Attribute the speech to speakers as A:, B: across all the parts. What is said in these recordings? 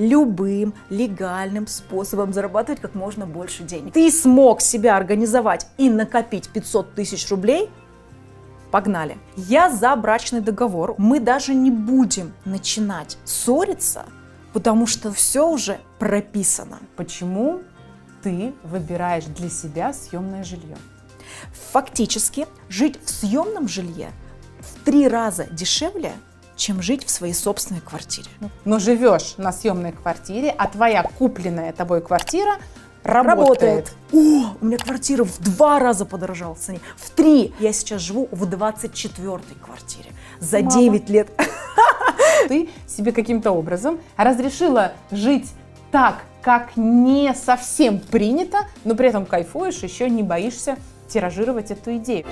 A: любым легальным способом зарабатывать как можно больше денег. Ты смог себя организовать и накопить 500 тысяч рублей? Погнали. Я за брачный договор. Мы даже не будем начинать ссориться, потому что все уже прописано. Почему ты выбираешь для себя съемное жилье? Фактически жить в съемном жилье в три раза дешевле, чем жить в своей собственной квартире. Ну, но живешь на съемной квартире, а твоя купленная
B: тобой квартира работает. работает.
A: О, у меня квартира в два раза подорожала в цене. В три. Я сейчас живу в 24-й квартире. За Мама. 9 лет. Ты себе каким-то образом разрешила
B: жить так, как не совсем принято, но при этом кайфуешь, еще не боишься тиражировать эту идею.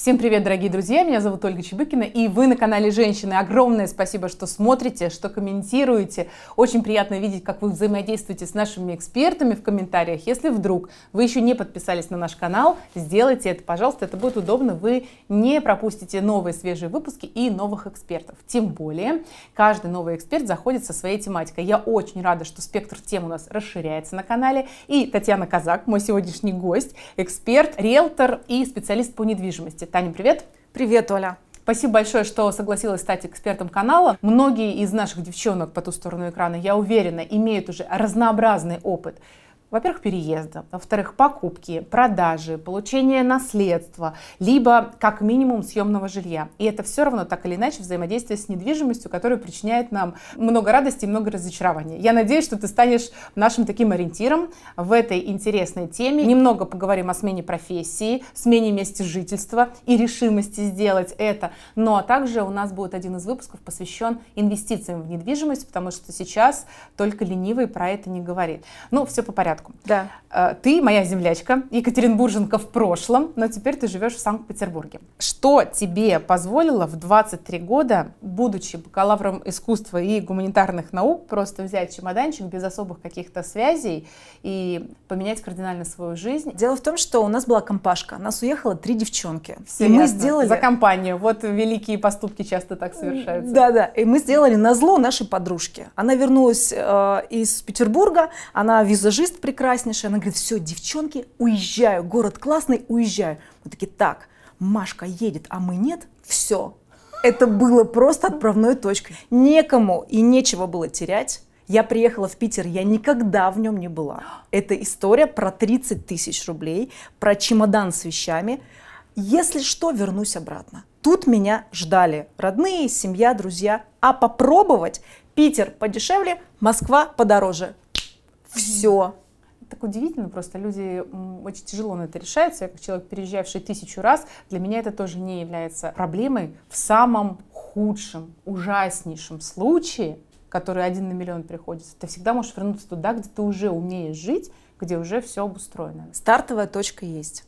B: Всем привет, дорогие друзья, меня зовут Ольга Чебыкина, и вы на канале «Женщины». Огромное спасибо, что смотрите, что комментируете. Очень приятно видеть, как вы взаимодействуете с нашими экспертами в комментариях. Если вдруг вы еще не подписались на наш канал, сделайте это, пожалуйста, это будет удобно. Вы не пропустите новые свежие выпуски и новых экспертов. Тем более, каждый новый эксперт заходит со своей тематикой. Я очень рада, что спектр тем у нас расширяется на канале. И Татьяна Казак, мой сегодняшний гость, эксперт, риэлтор и специалист по недвижимости. Таня, привет! Привет, Оля! Спасибо большое, что согласилась стать экспертом канала. Многие из наших девчонок по ту сторону экрана, я уверена, имеют уже разнообразный опыт во-первых, переезда, во-вторых, покупки, продажи, получение наследства, либо как минимум съемного жилья. И это все равно так или иначе взаимодействие с недвижимостью, которое причиняет нам много радости и много разочарования. Я надеюсь, что ты станешь нашим таким ориентиром в этой интересной теме. Немного поговорим о смене профессии, смене месте жительства и решимости сделать это. Ну а также у нас будет один из выпусков посвящен инвестициям в недвижимость, потому что сейчас только ленивый про это не говорит. Ну, все по порядку порядку. Да. А, ты моя землячка, Екатеринбурженка в прошлом, но теперь ты живешь в Санкт-Петербурге. Что тебе позволило в 23 года, будучи бакалавром искусства и гуманитарных наук, просто взять чемоданчик без особых каких-то связей и поменять кардинально свою жизнь? Дело в том, что у нас была компашка, нас уехало три девчонки. Все и ясно. мы сделали... За компанию, вот великие поступки часто так совершаются.
A: Да-да, и мы сделали на зло нашей подружке. Она вернулась э, из Петербурга, она визажист, прекраснейшая. Она говорит, все, девчонки, уезжаю, город классный, уезжаю. Мы такие, так, Машка едет, а мы нет, все. Это было просто отправной точкой. Некому и нечего было терять. Я приехала в Питер, я никогда в нем не была. Это история про 30 тысяч рублей, про чемодан с вещами. Если что, вернусь обратно. Тут меня ждали родные, семья, друзья. А попробовать Питер подешевле, Москва подороже. Все так удивительно,
B: просто люди очень тяжело на это решаются. Я как человек, переезжавший тысячу раз, для меня это тоже не является проблемой в самом худшем, ужаснейшем случае, который один на миллион приходится. Ты всегда можешь вернуться туда, где ты уже умеешь жить, где уже все обустроено. Стартовая точка есть.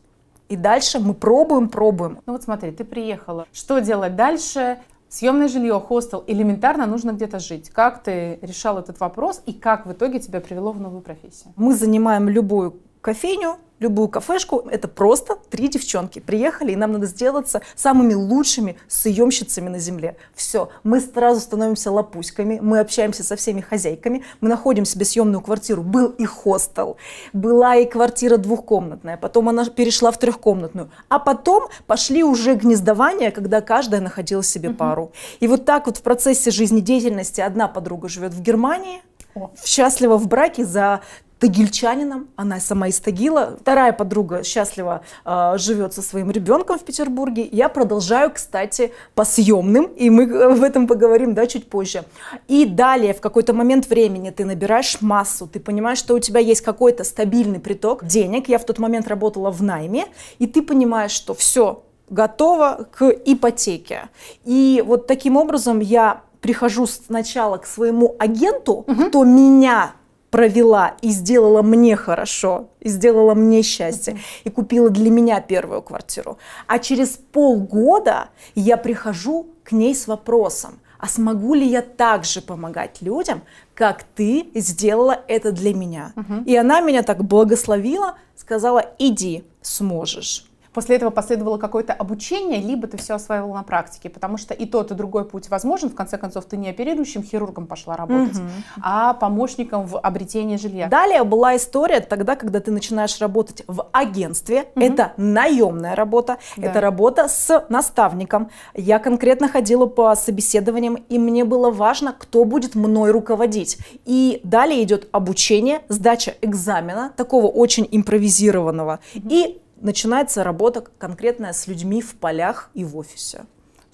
B: И дальше мы пробуем, пробуем. Ну вот смотри, ты приехала. Что делать дальше? Съемное жилье, хостел, элементарно нужно где-то жить.
A: Как ты решал этот вопрос и как в итоге тебя привело в новую профессию? Мы занимаем любую кофейню, любую кафешку, это просто три девчонки приехали, и нам надо сделаться самыми лучшими съемщицами на земле. Все, мы сразу становимся лопуськами, мы общаемся со всеми хозяйками, мы находим себе съемную квартиру. Был и хостел, была и квартира двухкомнатная, потом она перешла в трехкомнатную, а потом пошли уже гнездования, когда каждая находила себе угу. пару. И вот так вот в процессе жизнедеятельности одна подруга живет в Германии, о. счастлива в браке за тагильчанином, она сама из Тагила. Вторая подруга счастливо э, живет со своим ребенком в Петербурге. Я продолжаю, кстати, по съемным, и мы э, в этом поговорим, да, чуть позже. И далее, в какой-то момент времени ты набираешь массу, ты понимаешь, что у тебя есть какой-то стабильный приток денег. Я в тот момент работала в найме, и ты понимаешь, что все, готово к ипотеке. И вот таким образом я прихожу сначала к своему агенту, угу. кто меня провела и сделала мне хорошо, и сделала мне счастье, и купила для меня первую квартиру. А через полгода я прихожу к ней с вопросом, а смогу ли я также помогать людям, как ты сделала это для меня? Угу. И она меня так благословила, сказала, иди, сможешь после этого последовало какое-то обучение,
B: либо ты все осваивал на практике, потому что и тот, и другой путь возможен. В конце концов, ты не оперирующим хирургом
A: пошла работать, угу. а помощником в обретении жилья. Далее была история тогда, когда ты начинаешь работать в агентстве. Угу. Это наемная работа, да. это работа с наставником. Я конкретно ходила по собеседованиям, и мне было важно, кто будет мной руководить. И далее идет обучение, сдача экзамена, такого очень импровизированного, угу. и начинается работа конкретная с людьми в полях и в офисе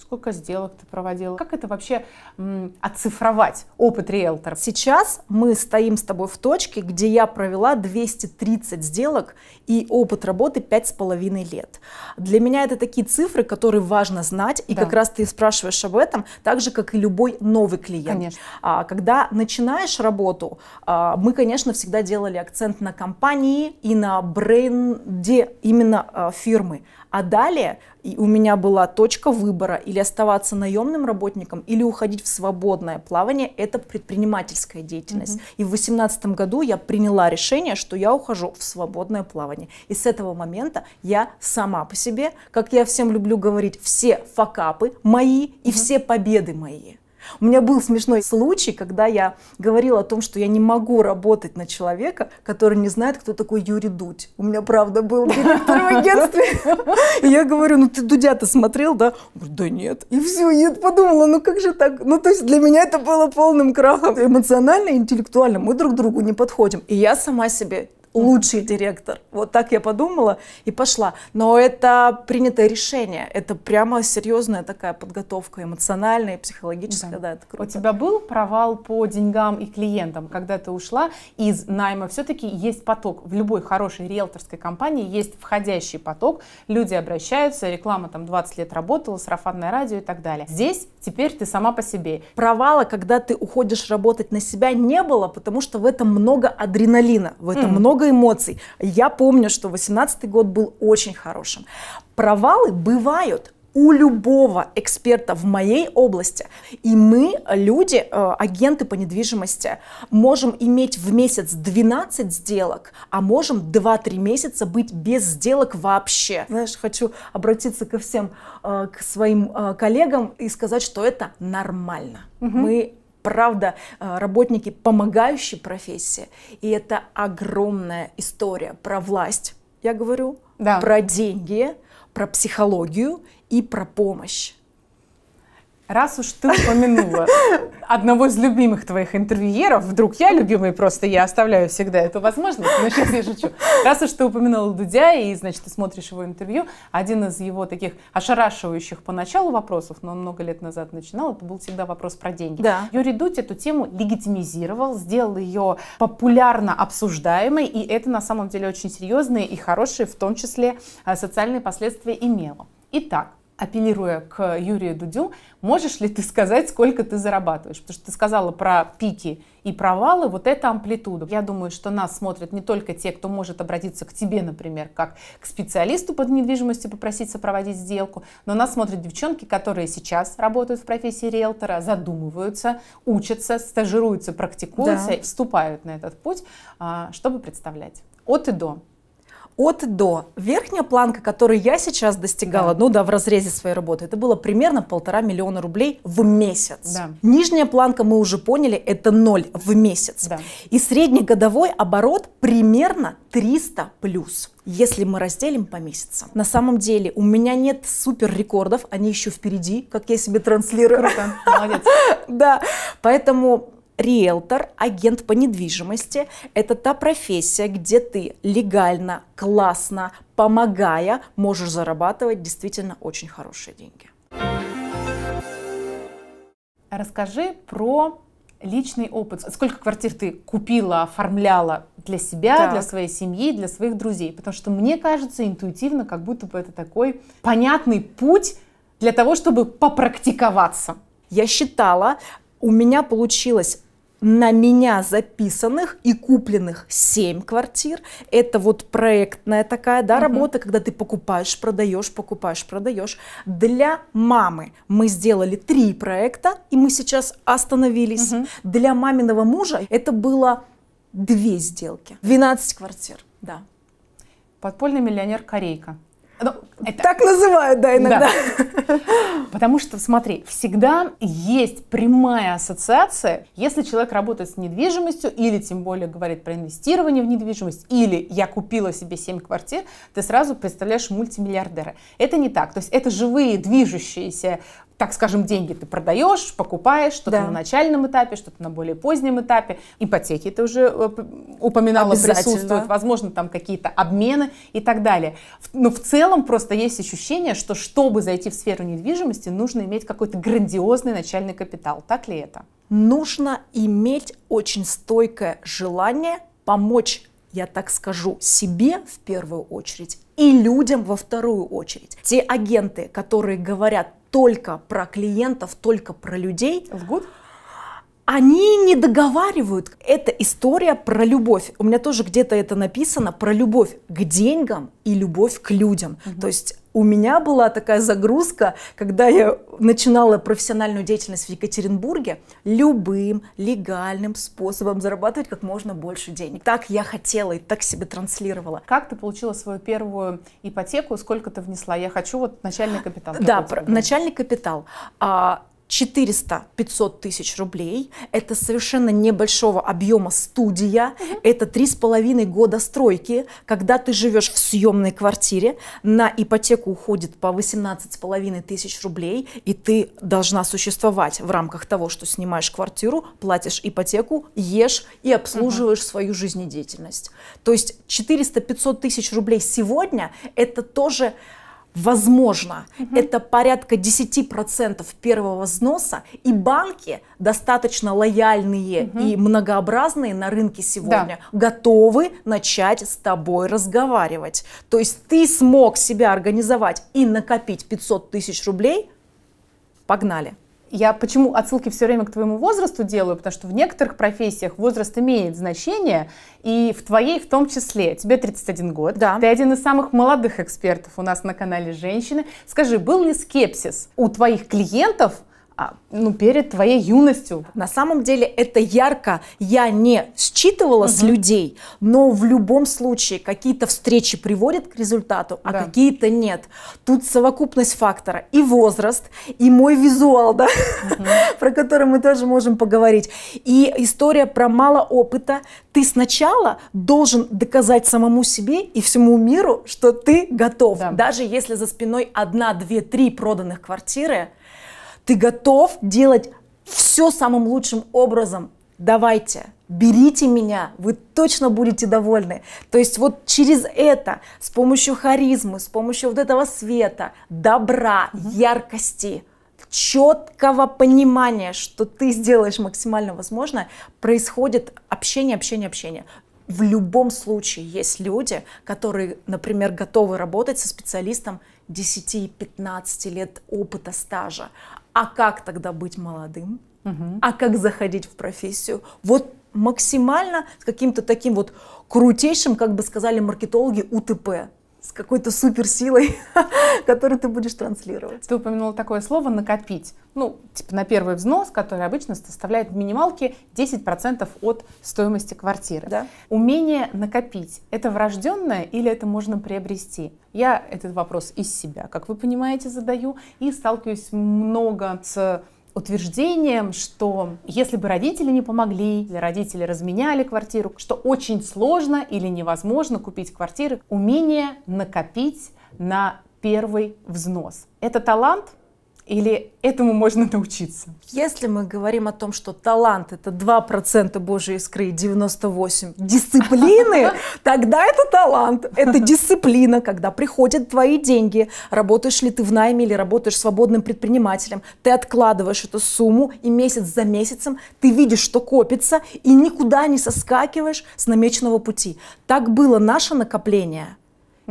A: сколько сделок ты проводила, как это вообще м, оцифровать, опыт риэлтора? Сейчас мы стоим с тобой в точке, где я провела 230 сделок и опыт работы 5,5 лет. Для меня это такие цифры, которые важно знать, и да. как раз ты спрашиваешь об этом, так же, как и любой новый клиент. Конечно. А, когда начинаешь работу, а, мы, конечно, всегда делали акцент на компании и на бренде именно а, фирмы. А далее у меня была точка выбора или оставаться наемным работником, или уходить в свободное плавание. Это предпринимательская деятельность. Угу. И в 2018 году я приняла решение, что я ухожу в свободное плавание. И с этого момента я сама по себе, как я всем люблю говорить, все факапы мои и угу. все победы мои. У меня был смешной случай, когда я говорила о том, что я не могу работать на человека, который не знает, кто такой Юрий Дудь. У меня, правда, был директор в агентстве. И я говорю, ну ты Дудя-то смотрел, да? да нет. И все, я подумала, ну как же так? Ну то есть для меня это было полным крахом. Эмоционально, интеллектуально мы друг другу не подходим. И я сама себе лучший директор. Вот так я подумала и пошла. Но это принятое решение. Это прямо серьезная такая подготовка эмоциональная, и психологическая. Да. Да, это круто. У тебя был провал
B: по деньгам и клиентам, когда ты ушла из найма? Все-таки есть поток. В любой хорошей риэлторской компании есть входящий поток. Люди обращаются, реклама там 20 лет
A: работала, сарафанное радио и так далее. Здесь теперь ты сама по себе. Провала, когда ты уходишь работать на себя, не было, потому что в этом много адреналина, в этом mm. много эмоций. Я помню, что 18 год был очень хорошим. Провалы бывают, у любого эксперта в моей области. И мы, люди, э, агенты по недвижимости, можем иметь в месяц 12 сделок, а можем 2-3 месяца быть без сделок вообще. Знаешь, хочу обратиться ко всем, э, к своим э, коллегам и сказать, что это нормально. Угу. Мы правда работники помогающей профессии, и это огромная история про власть, я говорю, да. про деньги, про психологию и про помощь. Раз уж ты упомянула одного из любимых
B: твоих интервьюеров, вдруг я любимый, просто я оставляю всегда эту возможность, но сейчас я шучу. Раз уж ты упомянула Дудя, и, значит, ты смотришь его интервью, один из его таких ошарашивающих поначалу вопросов, но он много лет назад начинал, это был всегда вопрос про деньги. Да. Юрий Дудь эту тему легитимизировал, сделал ее популярно обсуждаемой, и это на самом деле очень серьезные и хорошие, в том числе, э, социальные последствия имело. Итак, апеллируя к Юрию Дудю, можешь ли ты сказать, сколько ты зарабатываешь? Потому что ты сказала про пики и провалы, вот это амплитуда. Я думаю, что нас смотрят не только те, кто может обратиться к тебе, например, как к специалисту под недвижимостью, попросить сопроводить сделку, но нас смотрят девчонки, которые сейчас работают в профессии риэлтора, задумываются, учатся, стажируются, практикуются, да. вступают на этот путь, а, чтобы представлять от и до
A: от до. Верхняя планка, которую я сейчас достигала, да. ну да, в разрезе своей работы, это было примерно полтора миллиона рублей в месяц. Да. Нижняя планка, мы уже поняли, это ноль в месяц. Да. И среднегодовой оборот примерно 300 плюс если мы разделим по месяцам. На самом деле у меня нет супер рекордов, они еще впереди, как я себе транслирую. Круто, молодец. Да, поэтому риэлтор, агент по недвижимости – это та профессия, где ты легально, классно, помогая, можешь зарабатывать действительно очень хорошие деньги. Расскажи про
B: личный опыт. Сколько квартир ты купила, оформляла для себя, так. для своей семьи, для своих друзей? Потому что мне кажется интуитивно, как будто бы это такой понятный путь
A: для того, чтобы попрактиковаться. Я считала, у меня получилось на меня записанных и купленных 7 квартир. Это вот проектная такая да, угу. работа, когда ты покупаешь, продаешь, покупаешь, продаешь. Для мамы мы сделали 3 проекта, и мы сейчас остановились. Угу. Для маминого мужа это было 2 сделки. 12 квартир, да. Подпольный миллионер Корейка. Ну, это... Так называют, да, иногда. Да.
B: Потому что, смотри, всегда есть прямая ассоциация, если человек работает с недвижимостью или тем более говорит про инвестирование в недвижимость, или я купила себе 7 квартир, ты сразу представляешь мультимиллиардера. Это не так. То есть это живые движущиеся так скажем, деньги ты продаешь, покупаешь, что-то да. на начальном этапе, что-то на более позднем этапе. Ипотеки ты уже э, упоминала, присутствуют, возможно, там какие-то обмены и так далее. Но в целом просто есть ощущение, что чтобы зайти в сферу
A: недвижимости, нужно иметь какой-то грандиозный начальный капитал. Так ли это? Нужно иметь очень стойкое желание помочь, я так скажу, себе в первую очередь и людям во вторую очередь. Те агенты, которые говорят только про клиентов, только про людей, лгут. Они не договаривают. Это история про любовь. У меня тоже где-то это написано про любовь к деньгам и любовь к людям. Угу. То есть у меня была такая загрузка, когда я начинала профессиональную деятельность в Екатеринбурге, любым легальным способом зарабатывать как можно больше денег. Так я хотела и так себе транслировала. Как ты получила свою первую ипотеку? Сколько ты внесла? Я хочу вот начальный капитал. Да, про, начальный капитал. А, 400-500 тысяч рублей. Это совершенно небольшого объема студия. Это три с половиной года стройки, когда ты живешь в съемной квартире. На ипотеку уходит по 18 с половиной тысяч рублей, и ты должна существовать в рамках того, что снимаешь квартиру, платишь ипотеку, ешь и обслуживаешь угу. свою жизнедеятельность. То есть 400-500 тысяч рублей сегодня – это тоже возможно. Угу. Это порядка 10% первого взноса, и банки достаточно лояльные угу. и многообразные на рынке сегодня да. готовы начать с тобой разговаривать. То есть ты смог себя организовать и накопить 500 тысяч рублей, погнали я почему отсылки все время к твоему возрасту делаю, потому что в
B: некоторых профессиях возраст имеет значение, и в твоей в том числе. Тебе 31 год, да. ты один из самых молодых экспертов у нас на канале «Женщины». Скажи, был ли скепсис
A: у твоих клиентов а, ну, перед твоей юностью. На самом деле это ярко. Я не считывала угу. с людей, но в любом случае какие-то встречи приводят к результату, а да. какие-то нет. Тут совокупность фактора и возраст, и мой визуал, да, угу. про который мы тоже можем поговорить. И история про мало опыта. Ты сначала должен доказать самому себе и всему миру, что ты готов. Да. Даже если за спиной одна, две, три проданных квартиры, ты готов делать все самым лучшим образом. Давайте, берите меня, вы точно будете довольны. То есть вот через это, с помощью харизмы, с помощью вот этого света, добра, угу. яркости, четкого понимания, что ты сделаешь максимально возможное, происходит общение, общение, общение. В любом случае есть люди, которые, например, готовы работать со специалистом 10-15 лет опыта стажа а как тогда быть молодым, угу. а как заходить в профессию. Вот максимально с каким-то таким вот крутейшим, как бы сказали маркетологи, УТП с какой-то суперсилой, которую ты будешь транслировать. Ты
B: упомянула такое слово «накопить». Ну, типа на первый взнос, который обычно составляет в минималке 10% от стоимости квартиры. Да. Умение накопить – это врожденное или это можно приобрести? Я этот вопрос из себя, как вы понимаете, задаю и сталкиваюсь много с утверждением, что если бы родители не помогли, или родители разменяли квартиру, что очень сложно или невозможно купить квартиры, умение накопить на первый взнос. Это талант,
A: или этому можно научиться? Если мы говорим о том, что талант это 2% Божьей искры и 98% дисциплины, тогда это талант, это дисциплина, когда приходят твои деньги, работаешь ли ты в найме или работаешь свободным предпринимателем, ты откладываешь эту сумму и месяц за месяцем ты видишь, что копится и никуда не соскакиваешь с намеченного пути. Так было наше накопление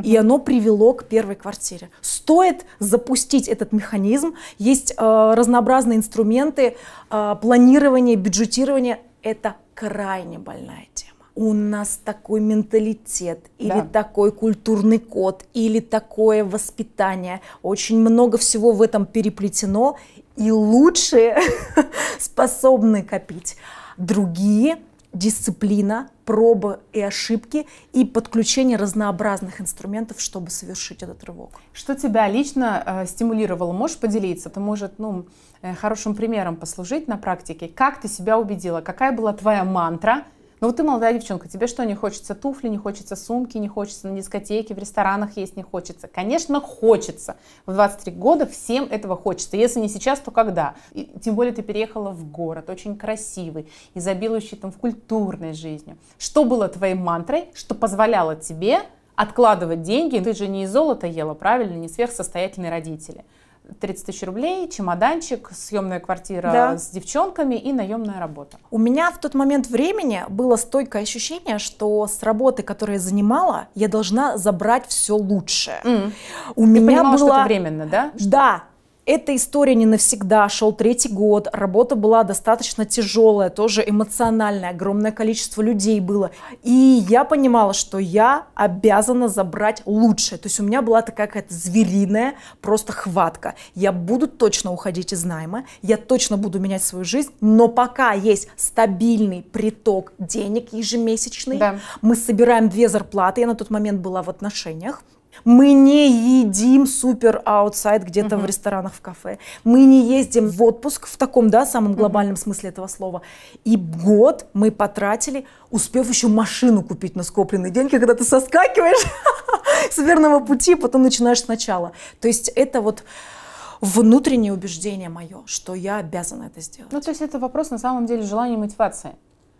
A: и оно привело к первой квартире. Стоит запустить этот механизм. Есть э, разнообразные инструменты э, планирования, бюджетирования. Это крайне больная тема. У нас такой менталитет, или да. такой культурный код, или такое воспитание. Очень много всего в этом переплетено, и лучшие способны копить. Другие дисциплина, пробы и ошибки и подключение разнообразных инструментов, чтобы совершить этот рывок. Что тебя лично э, стимулировало? Можешь
B: поделиться? Это может ну, э, хорошим примером послужить на практике. Как ты себя убедила? Какая была твоя мантра – ну вот ты молодая девчонка, тебе что, не хочется туфли, не хочется сумки, не хочется на дискотеке, в ресторанах есть не хочется? Конечно, хочется. В 23 года всем этого хочется. Если не сейчас, то когда? И, тем более ты переехала в город, очень красивый, изобилующий там в культурной жизни. Что было твоей мантрой, что позволяло тебе откладывать деньги? Ты же не из золота ела, правильно? Не сверхсостоятельные родители. 30
A: тысяч рублей, чемоданчик, съемная квартира да. с девчонками и наемная работа. У меня в тот момент времени было стойкое ощущение, что с работы, которую я занимала, я должна забрать все лучшее. Mm. У Ты меня понимала, было что это временно, да? Да, эта история не навсегда, шел третий год, работа была достаточно тяжелая, тоже эмоциональная, огромное количество людей было. И я понимала, что я обязана забрать лучшее. То есть у меня была такая какая-то звериная просто хватка. Я буду точно уходить из найма, я точно буду менять свою жизнь, но пока есть стабильный приток денег ежемесячный, да. мы собираем две зарплаты, я на тот момент была в отношениях, мы не едим супер аутсайд где-то угу. в ресторанах, в кафе. Мы не ездим в отпуск в таком, да, самом глобальном угу. смысле этого слова. И год мы потратили, успев еще машину купить на скопленные деньги, когда ты соскакиваешь с верного пути, а потом начинаешь сначала. То есть это вот внутреннее убеждение мое, что я обязана это сделать.
B: Ну, то есть это вопрос на самом деле желания и мотивации.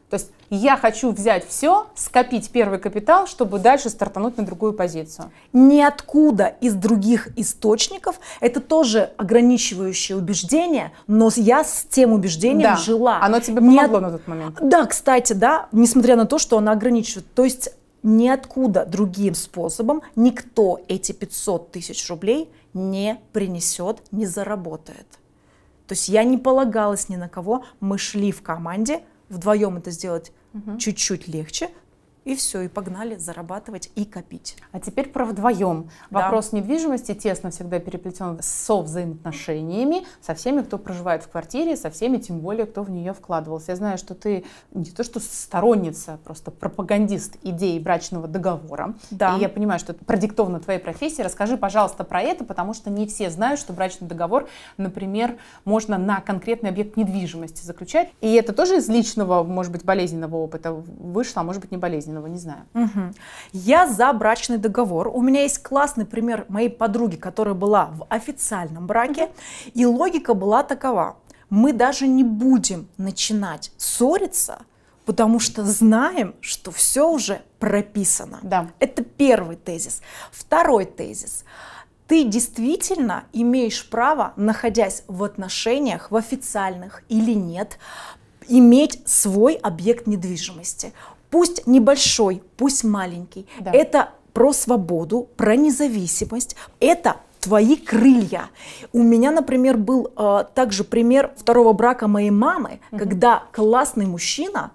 B: То есть я хочу взять все, скопить первый капитал, чтобы дальше стартануть на
A: другую позицию. Ниоткуда из других источников. Это тоже ограничивающее убеждение, но я с тем убеждением да, жила. Оно тебе помогло Нет... на тот момент. Да, кстати, да, несмотря на то, что оно ограничивает. То есть ниоткуда другим способом никто эти 500 тысяч рублей не принесет, не заработает. То есть я не полагалась ни на кого, мы шли в команде – вдвоем это сделать чуть-чуть легче, и все, и погнали зарабатывать и копить.
B: А теперь про вдвоем. Да. Вопрос недвижимости тесно всегда переплетен со взаимоотношениями, со всеми, кто проживает в квартире, со всеми, тем более, кто в нее вкладывался. Я знаю, что ты не то что сторонница, просто пропагандист идеи брачного договора. Да. И я понимаю, что это продиктовано твоей профессией. Расскажи, пожалуйста, про это, потому что не все знают, что брачный договор, например, можно на конкретный объект недвижимости заключать. И это тоже из личного,
A: может быть, болезненного опыта вышло, а может быть, не болезненно подобного не знаю. Угу. Я за брачный договор. У меня есть классный пример моей подруги, которая была в официальном браке, и логика была такова. Мы даже не будем начинать ссориться, потому что знаем, что все уже прописано. Да. Это первый тезис. Второй тезис. Ты действительно имеешь право, находясь в отношениях, в официальных или нет, иметь свой объект недвижимости пусть небольшой, пусть маленький. Да. Это про свободу, про независимость. Это твои крылья. У меня, например, был э, также пример второго брака моей мамы, угу. когда классный мужчина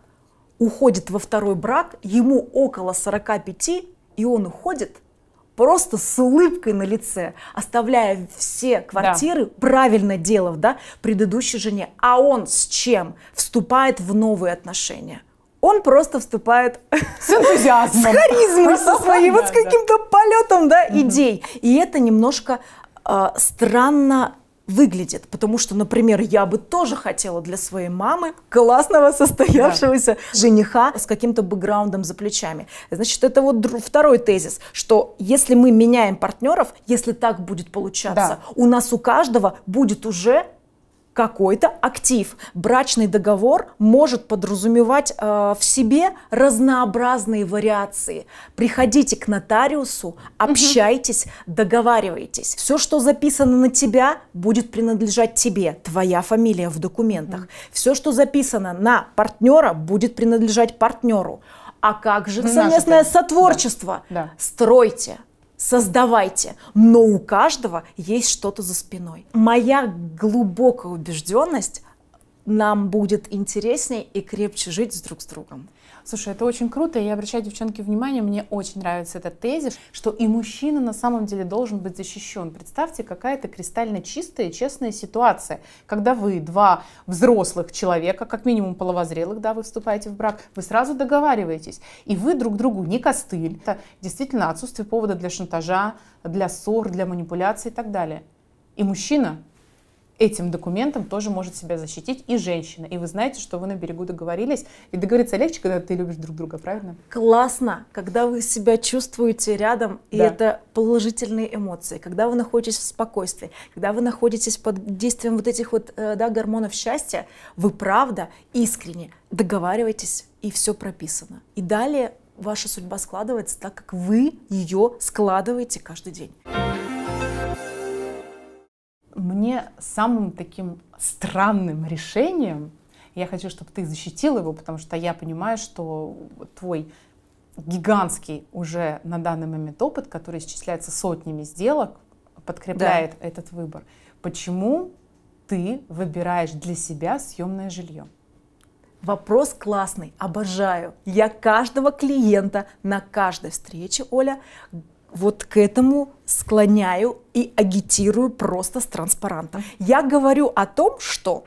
A: уходит во второй брак, ему около 45, и он уходит просто с улыбкой на лице, оставляя все квартиры, да. правильно делав, да, предыдущей жене. А он с чем? Вступает в новые отношения он просто вступает с энтузиазмом, с харизмой со своей, вот с каким-то полетом да, идей. И это немножко а, странно выглядит, потому что, например, я бы тоже хотела для своей мамы классного состоявшегося да. жениха с каким-то бэкграундом за плечами. Значит, это вот второй тезис, что если мы меняем партнеров, если так будет получаться, да. у нас у каждого будет уже какой-то актив. Брачный договор может подразумевать э, в себе разнообразные вариации. Приходите к нотариусу, общайтесь, угу. договаривайтесь. Все, что записано на тебя, будет принадлежать тебе, твоя фамилия в документах. Угу. Все, что записано на партнера, будет принадлежать партнеру. А как же совместное Наше, сотворчество? Да. Стройте, создавайте, но у каждого есть что-то за спиной. Моя глубокая убежденность, нам будет интереснее и крепче жить друг с другом. Слушай, это очень круто, и я обращаю девчонки внимание, мне очень нравится этот тезис,
B: что и мужчина на самом деле должен быть защищен. Представьте, какая это кристально чистая, честная ситуация, когда вы два взрослых человека, как минимум половозрелых, да, вы вступаете в брак, вы сразу договариваетесь, и вы друг другу не костыль. Это действительно отсутствие повода для шантажа, для ссор, для манипуляций и так далее. И мужчина этим документом тоже может себя защитить и женщина. И вы знаете, что вы на берегу договорились.
A: И договориться легче, когда ты любишь друг друга, правильно? Классно, когда вы себя чувствуете рядом, да. и это положительные эмоции, когда вы находитесь в спокойствии, когда вы находитесь под действием вот этих вот э, да, гормонов счастья, вы правда искренне договариваетесь, и все прописано. И далее ваша судьба складывается так, как вы ее складываете каждый день мне
B: самым таким странным решением, я хочу, чтобы ты защитил его, потому что я понимаю, что твой гигантский уже на данный момент опыт, который исчисляется сотнями сделок, подкрепляет да. этот выбор. Почему
A: ты выбираешь для себя съемное жилье? Вопрос классный, обожаю. Я каждого клиента на каждой встрече, Оля, вот к этому склоняю и агитирую просто с транспарантом. Я говорю о том, что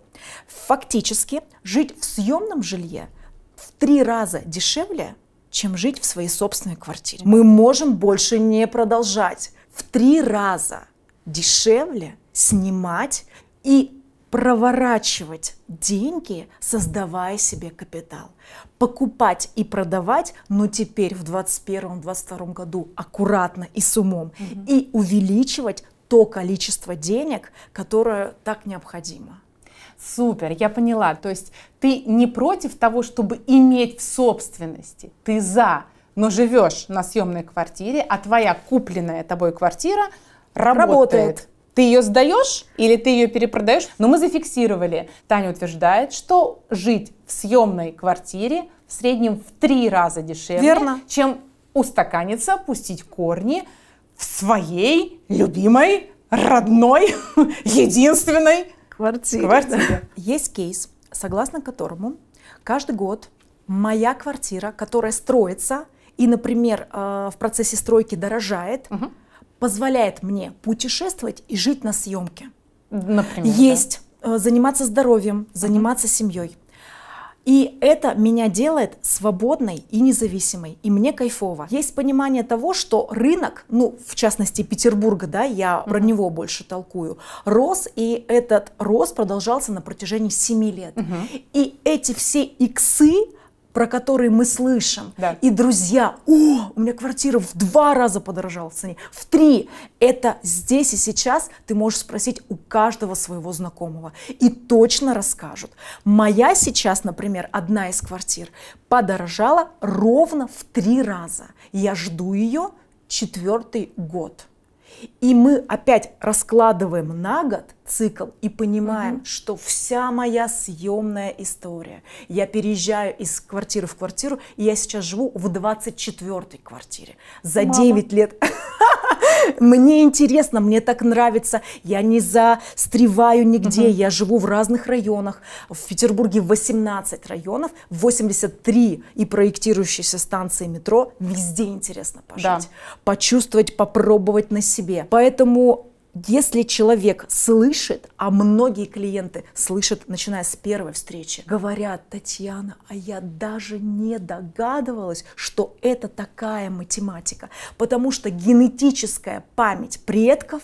A: фактически жить в съемном жилье в три раза дешевле, чем жить в своей собственной квартире. Мы можем больше не продолжать в три раза дешевле снимать и проворачивать деньги, создавая себе капитал. Покупать и продавать, но теперь в 2021-2022 году аккуратно и с умом. Угу. И увеличивать то количество денег, которое так необходимо. Супер, я поняла. То есть ты не против того, чтобы
B: иметь в собственности, ты за, но живешь на съемной квартире, а твоя купленная тобой квартира работает. работает. Ты ее сдаешь или ты ее перепродаешь? Но мы зафиксировали. Таня утверждает, что жить в съемной квартире в среднем в три раза дешевле, Верно. чем устаканиться, пустить
A: корни в своей любимой, родной, единственной квартире. квартире. Есть кейс, согласно которому каждый год моя квартира, которая строится и, например, э, в процессе стройки дорожает, угу позволяет мне путешествовать и жить на съемке. Например, Есть, да? Э, заниматься здоровьем, заниматься uh-huh. семьей. И это меня делает свободной и независимой, и мне кайфово. Есть понимание того, что рынок, ну, в частности Петербурга, да, я mm-hmm. про него больше толкую, рос, и этот рост продолжался на протяжении 7 лет. Mm-hmm. И эти все иксы, про которые мы слышим. Да. И друзья, о, у меня квартира в два раза подорожала в цене, в три. Это здесь и сейчас ты можешь спросить у каждого своего знакомого. И точно расскажут. Моя сейчас, например, одна из квартир подорожала ровно в три раза. Я жду ее четвертый год. И мы опять раскладываем на год цикл и понимаем, угу. что вся моя съемная история. Я переезжаю из квартиры в квартиру, и я сейчас живу в 24-й квартире. За Мама. 9 лет. Мне интересно, мне так нравится. Я не застреваю нигде. Угу. Я живу в разных районах. В Петербурге 18 районов, 83 и проектирующиеся станции метро. Везде интересно пожить. Да. Почувствовать, попробовать на себе. Поэтому если человек слышит, а многие клиенты слышат, начиная с первой встречи, говорят, Татьяна, а я даже не догадывалась, что это такая математика, потому что генетическая память предков,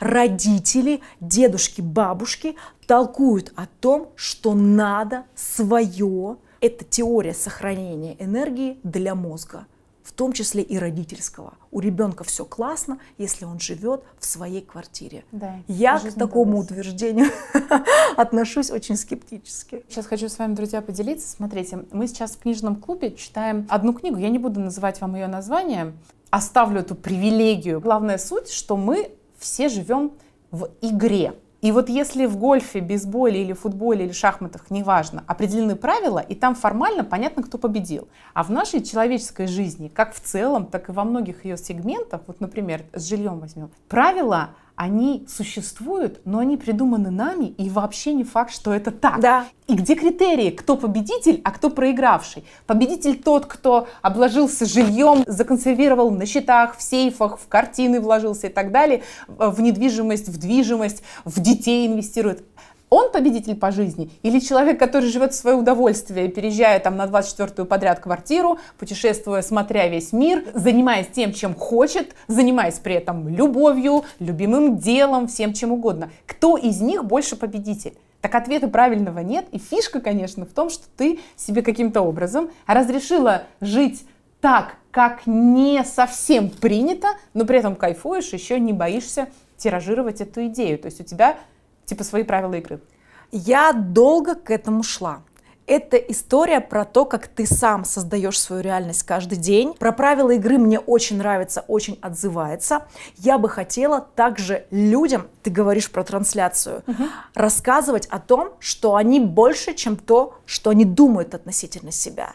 A: родители, дедушки, бабушки толкуют о том, что надо свое, это теория сохранения энергии для мозга – в том числе и родительского. У ребенка все классно, если он живет в своей квартире. Да, Я к такому удалась. утверждению отношусь очень скептически. Сейчас хочу с вами, друзья, поделиться. Смотрите, мы
B: сейчас в книжном клубе читаем одну книгу. Я не буду называть вам ее название. Оставлю эту привилегию. Главная суть, что мы все живем в игре. И вот если в гольфе, бейсболе или футболе или шахматах, неважно, определены правила, и там формально понятно, кто победил. А в нашей человеческой жизни, как в целом, так и во многих ее сегментах, вот, например, с жильем возьмем, правила они существуют, но они придуманы нами, и вообще не факт, что это так. Да. И где критерии, кто победитель, а кто проигравший? Победитель тот, кто обложился жильем, законсервировал на счетах, в сейфах, в картины вложился и так далее, в недвижимость, в движимость, в детей инвестирует он победитель по жизни, или человек, который живет в свое удовольствие, переезжая там на 24-ю подряд квартиру, путешествуя, смотря весь мир, занимаясь тем, чем хочет, занимаясь при этом любовью, любимым делом, всем чем угодно. Кто из них больше победитель? Так ответа правильного нет, и фишка, конечно, в том, что ты себе каким-то образом разрешила жить так, как не совсем принято, но при этом кайфуешь, еще не боишься тиражировать эту идею. То есть у тебя типа
A: свои правила игры? Я долго к этому шла. Это история про то, как ты сам создаешь свою реальность каждый день. Про правила игры мне очень нравится, очень отзывается. Я бы хотела также людям, ты говоришь про трансляцию, угу. рассказывать о том, что они больше, чем то, что они думают относительно себя.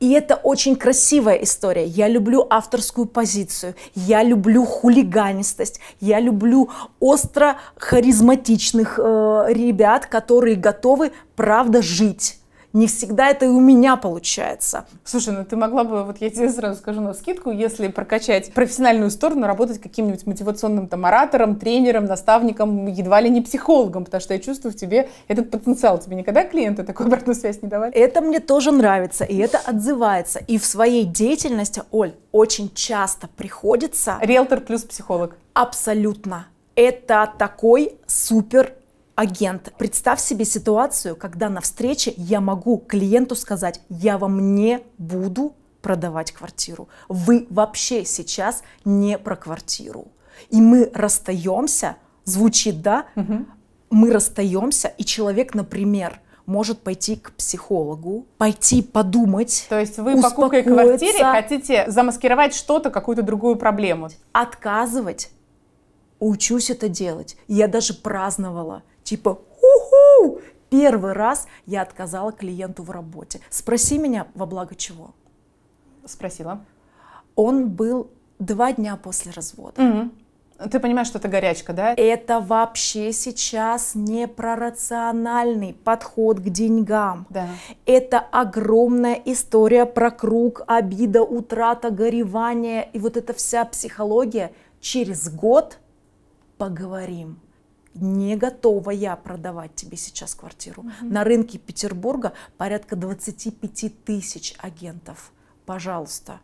A: И это очень красивая история. Я люблю авторскую позицию, я люблю хулиганистость, я люблю остро харизматичных э, ребят, которые готовы правда жить не всегда это и у меня получается.
B: Слушай, ну ты могла бы, вот я тебе сразу скажу на скидку, если прокачать профессиональную сторону, работать каким-нибудь мотивационным там оратором, тренером, наставником, едва ли не психологом, потому
A: что я чувствую в тебе этот потенциал. Тебе никогда клиенты такую обратную связь не давали? Это мне тоже нравится, и это отзывается. И в своей деятельности, Оль, очень часто приходится... Риэлтор плюс психолог. Абсолютно. Это такой супер агент. Представь себе ситуацию, когда на встрече я могу клиенту сказать, я вам не буду продавать квартиру. Вы вообще сейчас не про квартиру. И мы расстаемся, звучит, да? Угу. Мы расстаемся, и человек, например, может пойти к психологу, пойти подумать. То есть вы покупкой квартиры хотите замаскировать что-то, какую-то другую проблему. Отказывать учусь это делать. Я даже праздновала типа «Уху!» Первый раз я отказала клиенту в работе. Спроси меня, во благо чего? Спросила. Он был два дня после развода. Угу. Ты понимаешь, что это горячка, да? Это вообще сейчас не про рациональный подход к деньгам. Да. Это огромная история про круг, обида, утрата, горевание. И вот эта вся психология через год поговорим не готова я продавать тебе сейчас квартиру. Угу. На рынке Петербурга порядка 25 тысяч агентов. Пожалуйста,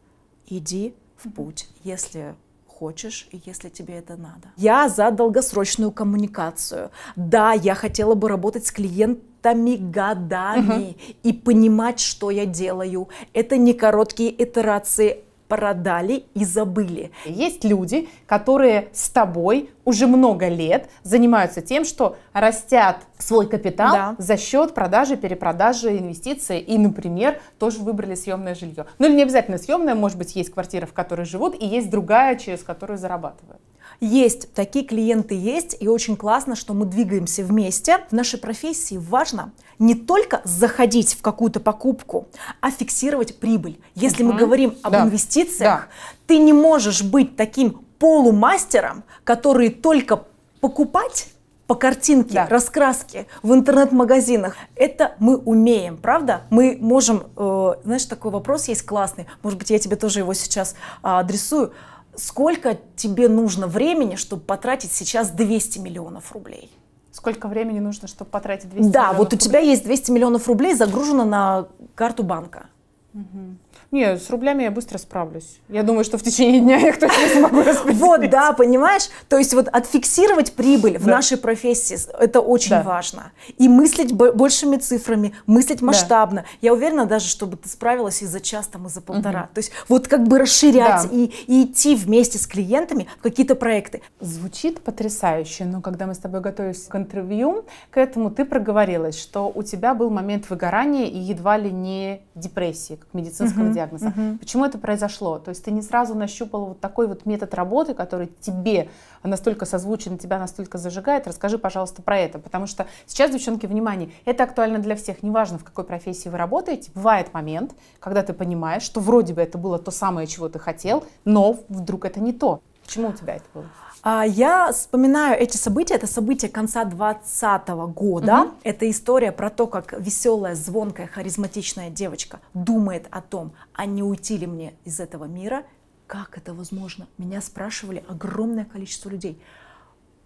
A: иди в путь, если хочешь и если тебе это надо. Я за долгосрочную коммуникацию. Да, я хотела бы работать с клиентами годами угу. и понимать, что я делаю. Это не короткие итерации, продали и забыли. Есть
B: люди, которые с тобой уже много лет занимаются тем, что растят свой капитал да. за счет продажи, перепродажи, инвестиций и, например, тоже выбрали съемное жилье. Ну или не обязательно съемное, может быть, есть квартира, в которой живут, и есть другая, через
A: которую зарабатывают. Есть, такие клиенты есть, и очень классно, что мы двигаемся вместе. В нашей профессии важно не только заходить в какую-то покупку, а фиксировать прибыль. Если угу. мы говорим об да. инвестициях, да. ты не можешь быть таким полумастером, который только покупать по картинке, да. раскраске в интернет-магазинах. Это мы умеем, правда? Мы можем, э, знаешь, такой вопрос есть классный. Может быть, я тебе тоже его сейчас э, адресую. Сколько тебе нужно времени, чтобы потратить сейчас 200 миллионов рублей? Сколько времени нужно, чтобы потратить 200 да, миллионов Да, вот у рублей? тебя есть 200 миллионов рублей загружено на карту банка.
B: Угу. Не, с рублями
A: я быстро справлюсь. Я думаю, что в течение дня я их точно смогу распределить. Вот, да, понимаешь? То есть вот отфиксировать прибыль в нашей профессии, это очень важно. И мыслить большими цифрами, мыслить масштабно. Я уверена даже, чтобы ты справилась и за час, там, и за полтора. То есть вот как бы расширять и, и идти вместе с клиентами в какие-то проекты. Звучит потрясающе, но когда мы с тобой готовились к интервью,
B: к этому ты проговорилась, что у тебя был момент выгорания и едва ли не депрессии, как медицинского диагноза. Угу. Почему это произошло? То есть ты не сразу нащупал вот такой вот метод работы, который тебе настолько созвучен, тебя настолько зажигает. Расскажи, пожалуйста, про это. Потому что сейчас, девчонки, внимание, это актуально для всех. Неважно, в какой профессии вы работаете, бывает момент, когда ты понимаешь, что вроде бы это было то самое, чего ты хотел, но вдруг это не то.
A: Почему у тебя это было? А, я вспоминаю эти события. Это события конца 2020 года. Угу. Это история про то, как веселая, звонкая, харизматичная девочка думает о том, а не уйти ли мне из этого мира. Как это возможно? Меня спрашивали огромное количество людей.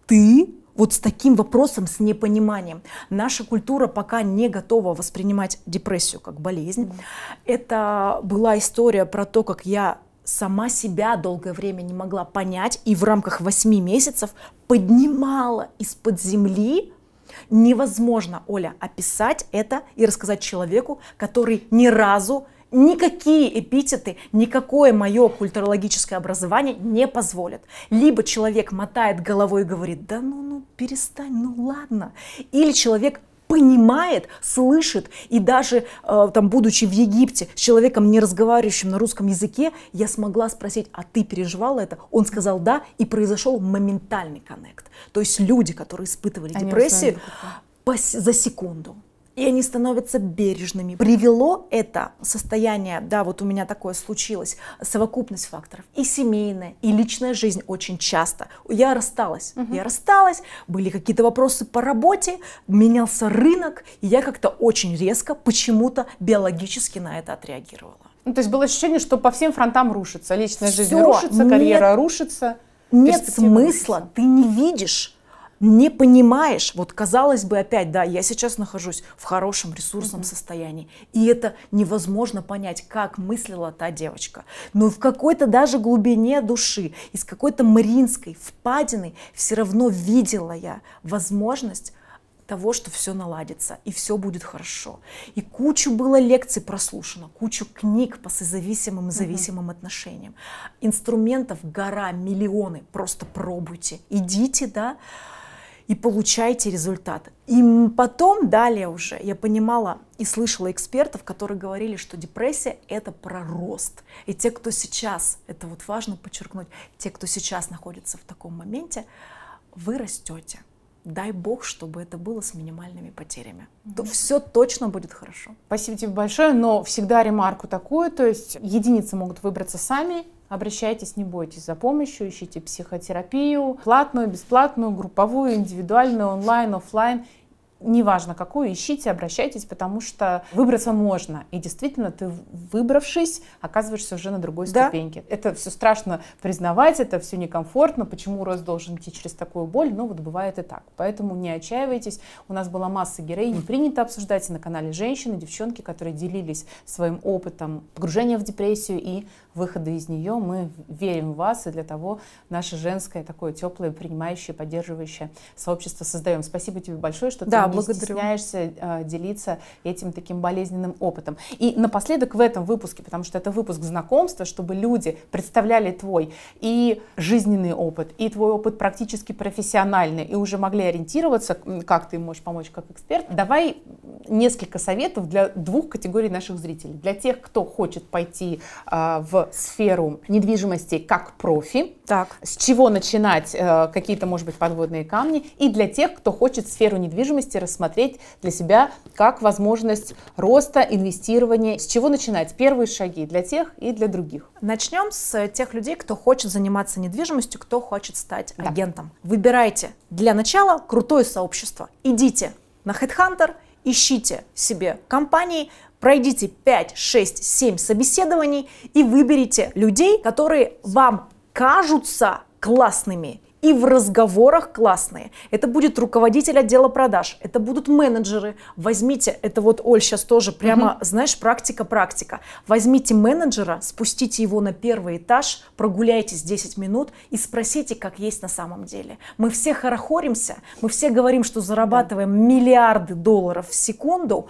A: Ты вот с таким вопросом, с непониманием. Наша культура пока не готова воспринимать депрессию как болезнь. Mm. Это была история про то, как я сама себя долгое время не могла понять и в рамках 8 месяцев поднимала из-под земли. Невозможно, Оля, описать это и рассказать человеку, который ни разу никакие эпитеты, никакое мое культурологическое образование не позволят. Либо человек мотает головой и говорит, да ну, ну, перестань, ну ладно. Или человек понимает, слышит, и даже э, там, будучи в Египте с человеком, не разговаривающим на русском языке, я смогла спросить, а ты переживала это? Он сказал да, и произошел моментальный коннект. То есть люди, которые испытывали Они депрессию, за секунду и они становятся бережными. Привело это состояние, да, вот у меня такое случилось, совокупность факторов, и семейная, и личная жизнь очень часто. Я рассталась, угу. я рассталась, были какие-то вопросы по работе, менялся рынок, и я как-то очень резко почему-то биологически на это отреагировала. Ну, то есть было ощущение, что по всем фронтам рушится, личная Всё, жизнь рушится, карьера рушится. Нет смысла, рушится. ты не видишь не понимаешь, вот казалось бы опять, да, я сейчас нахожусь в хорошем ресурсном mm-hmm. состоянии, и это невозможно понять, как мыслила та девочка. Но в какой-то даже глубине души, из какой-то маринской впадины все равно видела я возможность того, что все наладится и все будет хорошо. И кучу было лекций прослушано, кучу книг по созависимым и зависимым угу. отношениям. Инструментов гора, миллионы. Просто пробуйте, идите, да и получайте результат. И потом, далее уже, я понимала и слышала экспертов, которые говорили, что депрессия — это про рост. И те, кто сейчас, это вот важно подчеркнуть, те, кто сейчас находится в таком моменте, вы растете дай бог, чтобы это было с минимальными потерями. То все точно будет хорошо. Спасибо тебе большое, но всегда ремарку
B: такую, то есть единицы могут выбраться сами, обращайтесь, не бойтесь за помощью, ищите психотерапию, платную, бесплатную, групповую, индивидуальную, онлайн, офлайн – неважно какую, ищите, обращайтесь, потому что выбраться можно. И действительно, ты, выбравшись, оказываешься уже на другой да? ступеньке. Это все страшно признавать, это все некомфортно, почему рост должен идти через такую боль, но ну, вот бывает и так. Поэтому не отчаивайтесь. У нас была масса героинь, принято обсуждать на канале женщины, девчонки, которые делились своим опытом погружения в депрессию и выхода из нее. Мы верим в вас, и для того наше женское такое теплое, принимающее, поддерживающее сообщество создаем. Спасибо тебе большое, что да, ты Благодарю. не стесняешься э, делиться этим таким болезненным опытом. И напоследок в этом выпуске, потому что это выпуск знакомства, чтобы люди представляли твой и жизненный опыт, и твой опыт практически профессиональный, и уже могли ориентироваться, как ты можешь помочь как эксперт. Давай несколько советов для двух категорий наших зрителей. Для тех, кто хочет пойти э, в сферу недвижимости как профи, так. с чего начинать, э, какие-то, может быть, подводные камни, и для тех, кто хочет сферу недвижимости рассмотреть для себя как возможность роста, инвестирования. С чего начинать?
A: Первые шаги для тех и для других. Начнем с тех людей, кто хочет заниматься недвижимостью, кто хочет стать да. агентом. Выбирайте для начала крутое сообщество. Идите на HeadHunter, ищите себе компании, пройдите 5, 6, 7 собеседований и выберите людей, которые вам кажутся классными и в разговорах классные. Это будет руководитель отдела продаж, это будут менеджеры. Возьмите, это вот Оль сейчас тоже прямо, угу. знаешь, практика-практика. Возьмите менеджера, спустите его на первый этаж, прогуляйтесь 10 минут и спросите, как есть на самом деле. Мы все хорохоримся, мы все говорим, что зарабатываем да. миллиарды долларов в секунду.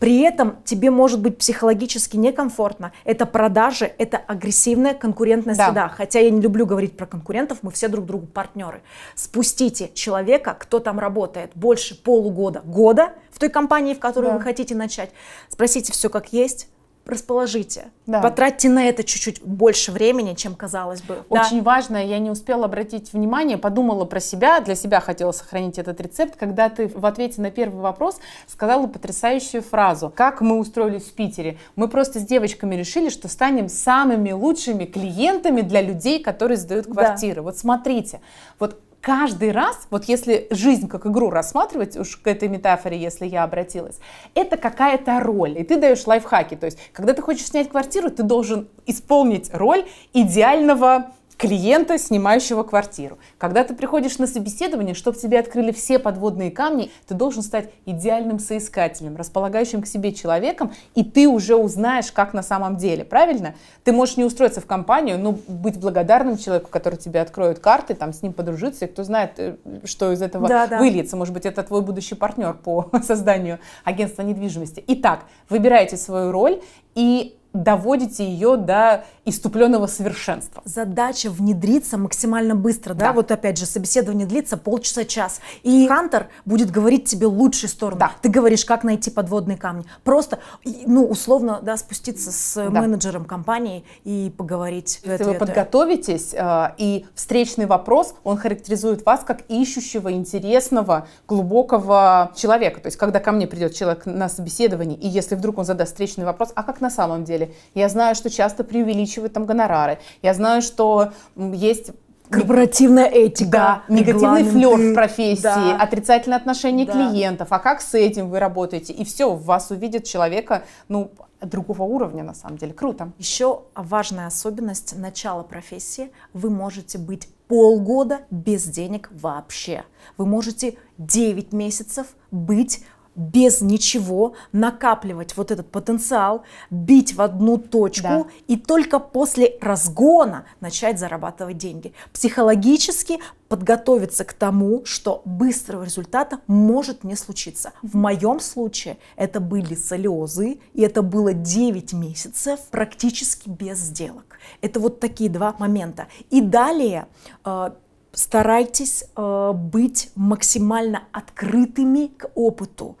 A: При этом тебе может быть психологически некомфортно. Это продажи, это агрессивная конкурентная да. Хотя я не люблю говорить про конкурентов, мы все друг другу партнеры. Спустите человека, кто там работает больше полугода, года в той компании, в которую да. вы хотите начать. Спросите все как есть, расположите. Да. Потратьте на это чуть-чуть больше времени, чем казалось бы. Очень да. важно, я не
B: успела обратить внимание, подумала про себя, для себя хотела сохранить этот рецепт, когда ты в ответе на первый вопрос сказала потрясающую фразу. Как мы устроились в Питере? Мы просто с девочками решили, что станем самыми лучшими клиентами для людей, которые сдают квартиры. Да. Вот смотрите, вот каждый раз, вот если жизнь как игру рассматривать, уж к этой метафоре, если я обратилась, это какая-то роль, и ты даешь лайфхаки. То есть, когда ты хочешь снять квартиру, ты должен исполнить роль идеального клиента, снимающего квартиру. Когда ты приходишь на собеседование, чтобы тебе открыли все подводные камни, ты должен стать идеальным соискателем, располагающим к себе человеком, и ты уже узнаешь, как на самом деле, правильно? Ты можешь не устроиться в компанию, но быть благодарным человеку, который тебе откроет карты, там с ним подружиться, и кто знает, э, что из этого да, да. выльется. Может быть, это твой будущий партнер по созданию агентства недвижимости. Итак, выбирайте свою роль и
A: доводите ее до иступленного совершенства. Задача внедриться максимально быстро, да? да? Вот опять же, собеседование длится полчаса-час. И Хантер будет говорить тебе лучшую сторону. Да. Ты говоришь, как найти подводные камни. Просто, ну, условно, да, спуститься с да. менеджером компании и поговорить. Если вы подготовитесь, э, и встречный
B: вопрос, он характеризует вас как ищущего, интересного, глубокого человека. То есть, когда ко мне придет человек на собеседование, и если вдруг он задаст встречный вопрос, а как на самом деле? деле. Я знаю, что часто преувеличивают там гонорары. Я знаю, что есть
A: Корпоративная этика. Да, негативный флер в профессии, да.
B: отрицательное отношение да. клиентов. А как с этим вы работаете? И все, вас увидит человека, ну, другого уровня, на самом
A: деле. Круто. Еще важная особенность начала профессии. Вы можете быть полгода без денег вообще. Вы можете 9 месяцев быть без ничего, накапливать вот этот потенциал, бить в одну точку да. и только после разгона начать зарабатывать деньги. Психологически подготовиться к тому, что быстрого результата может не случиться. В моем случае это были солиозы, и это было 9 месяцев практически без сделок. Это вот такие два момента. И далее э, старайтесь э, быть максимально открытыми к опыту.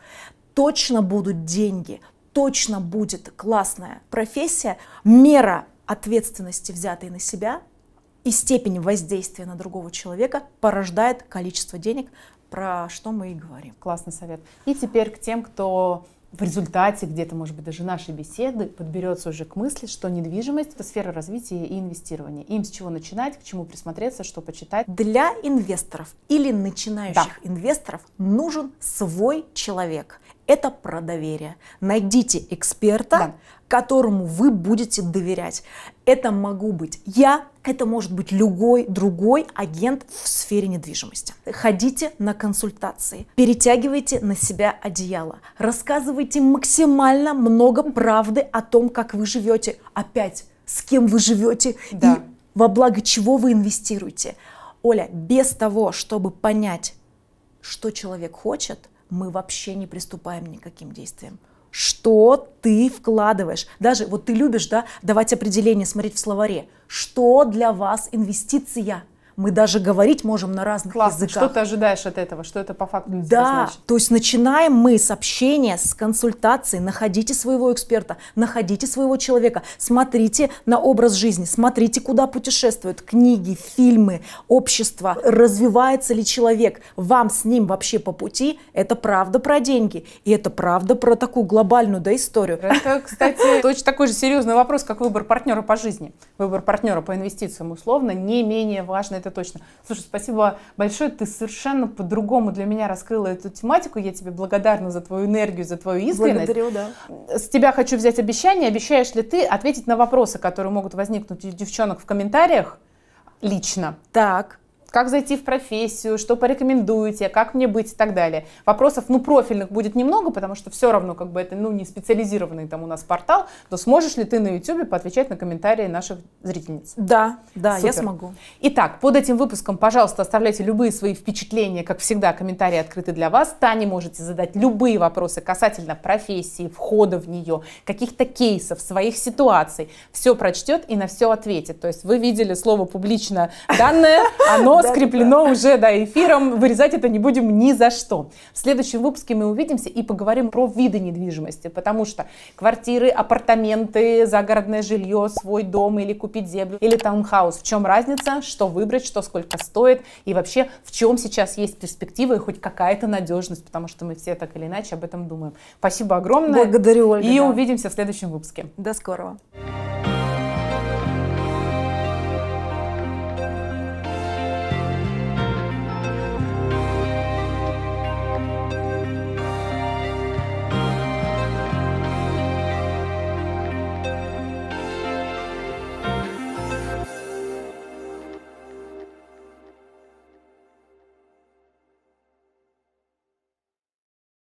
A: Точно будут деньги, точно будет классная профессия. Мера ответственности, взятой на себя, и степень воздействия на другого человека порождает количество денег, про что мы и говорим. Классный совет.
B: И теперь к тем, кто в результате где-то, может быть, даже нашей беседы подберется уже к мысли, что недвижимость — это сфера развития и инвестирования. Им с чего начинать, к чему присмотреться, что
A: почитать. Для инвесторов или начинающих да. инвесторов нужен свой человек — это про доверие. Найдите эксперта, да. которому вы будете доверять. Это могу быть я, это может быть любой другой агент в сфере недвижимости. Ходите на консультации, перетягивайте на себя одеяло, рассказывайте максимально много правды о том, как вы живете, опять с кем вы живете да. и во благо чего вы инвестируете. Оля, без того, чтобы понять, что человек хочет, мы вообще не приступаем никаким действиям. Что ты вкладываешь? Даже вот ты любишь, да, давать определение, смотреть в словаре. Что для вас инвестиция? мы даже говорить можем на разных Классно. языках. Что ты
B: ожидаешь от этого? Что это по факту Да, значит?
A: то есть начинаем мы с общения, с консультации. Находите своего эксперта, находите своего человека, смотрите на образ жизни, смотрите, куда путешествуют книги, фильмы, общество, развивается ли человек, вам с ним вообще по пути. Это правда про деньги, и это правда про такую глобальную да, историю. Это, кстати,
B: точно такой же серьезный вопрос, как выбор партнера по жизни. Выбор партнера по инвестициям,
A: условно, не менее важный это это
B: точно. Слушай, спасибо большое, ты совершенно по-другому для меня раскрыла эту тематику, я тебе благодарна за твою энергию, за твою искренность. Благодарю, да. С тебя хочу взять обещание, обещаешь ли ты ответить на вопросы, которые могут возникнуть у девчонок в комментариях лично? Так как зайти в профессию, что порекомендуете, как мне быть и так далее. Вопросов, ну, профильных будет немного, потому что все равно, как бы это, ну, не специализированный там у нас портал, но сможешь ли ты на YouTube поотвечать на комментарии наших зрительниц? Да, да, Супер. я смогу. Итак, под этим выпуском, пожалуйста, оставляйте любые свои впечатления, как всегда, комментарии открыты для вас. Тане можете задать любые вопросы касательно профессии, входа в нее, каких-то кейсов, своих ситуаций. Все прочтет и на все ответит. То есть вы видели слово публично данное, оно скреплено уже да, эфиром. Вырезать это не будем ни за что. В следующем выпуске мы увидимся и поговорим про виды недвижимости, потому что квартиры, апартаменты, загородное жилье, свой дом или купить землю, или таунхаус. В чем разница, что выбрать, что сколько стоит и вообще в чем сейчас есть перспектива и хоть какая-то надежность, потому что мы все так или иначе об этом думаем. Спасибо огромное. Благодарю, Ольга. И да. увидимся в следующем выпуске. До скорого.